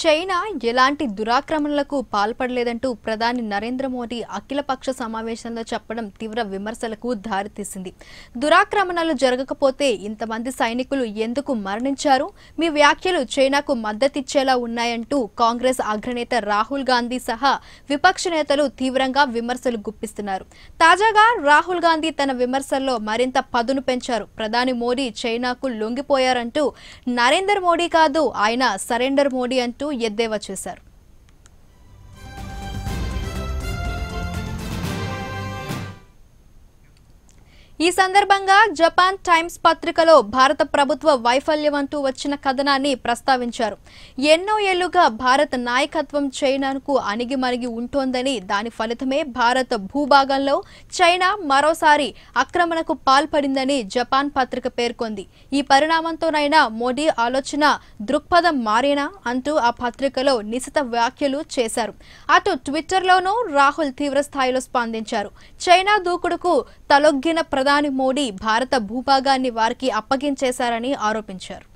China ఎలాంటి దురాక్రమణలకు పాల్పడలేదంటూ ప్రధాని నరేంద్ర మోదీ అఖిలపక్ష సమావేశంలో చెప్పడం తీవ్ర విమర్శలకు దారితీసింది దురాక్రమణలు జరగకపోతే ఇంతమంది సైనికులు ఎందుకు మరణించారు మీ వ్యాఖ్యలు చైనాకు మద్దతిచ్చేలా ఉన్నాయంటూ కాంగ్రెస్ అగ్రనేత రాహుల్ గాంధీ సహా విపక్ష నేతలు తీవ్రంగా విమర్శలు గుప్పిస్తున్నారు తాజాగా రాహుల్ గాంధీ తన విమర్శల్లో మరింత పదును పెంచారు ప్రధాని మోడీ చైనాకు లొంగిపోయారంటూ నరేందర్ మోడీ కాదు ఆయన సరెండర్ మోడీ అంటూ ఎద్దేవా చేశారు ఈ సందర్భంగా జపాన్ టైమ్స్ పత్రికలో భారత ప్రభుత్వ అంటూ వచ్చిన కథనాన్ని ప్రస్తావించారు ఎన్నో ఏళ్లుగా భారత్ నాయకత్వం చైనాకు అణిగిమణిగి ఉంటోందని దాని ఫలితమే భారత భూభాగంలో చైనా మరోసారి ఆక్రమణకు పాల్పడిందని జపాన్ పత్రిక పేర్కొంది ఈ పరిణామంతోనైనా మోడీ ఆలోచన దృక్పథం మారేనా అంటూ ఆ పత్రికలో నిశిత వ్యాఖ్యలు చేశారు అటు ట్విట్టర్లోనూ రాహుల్ తీవ్రస్థాయిలో స్పందించారు చైనా దూకుడుకు తలొగ్గిన ప్రధాని మోడీ భారత భూభాగాన్ని వారికి అప్పగించేశారని ఆరోపించారు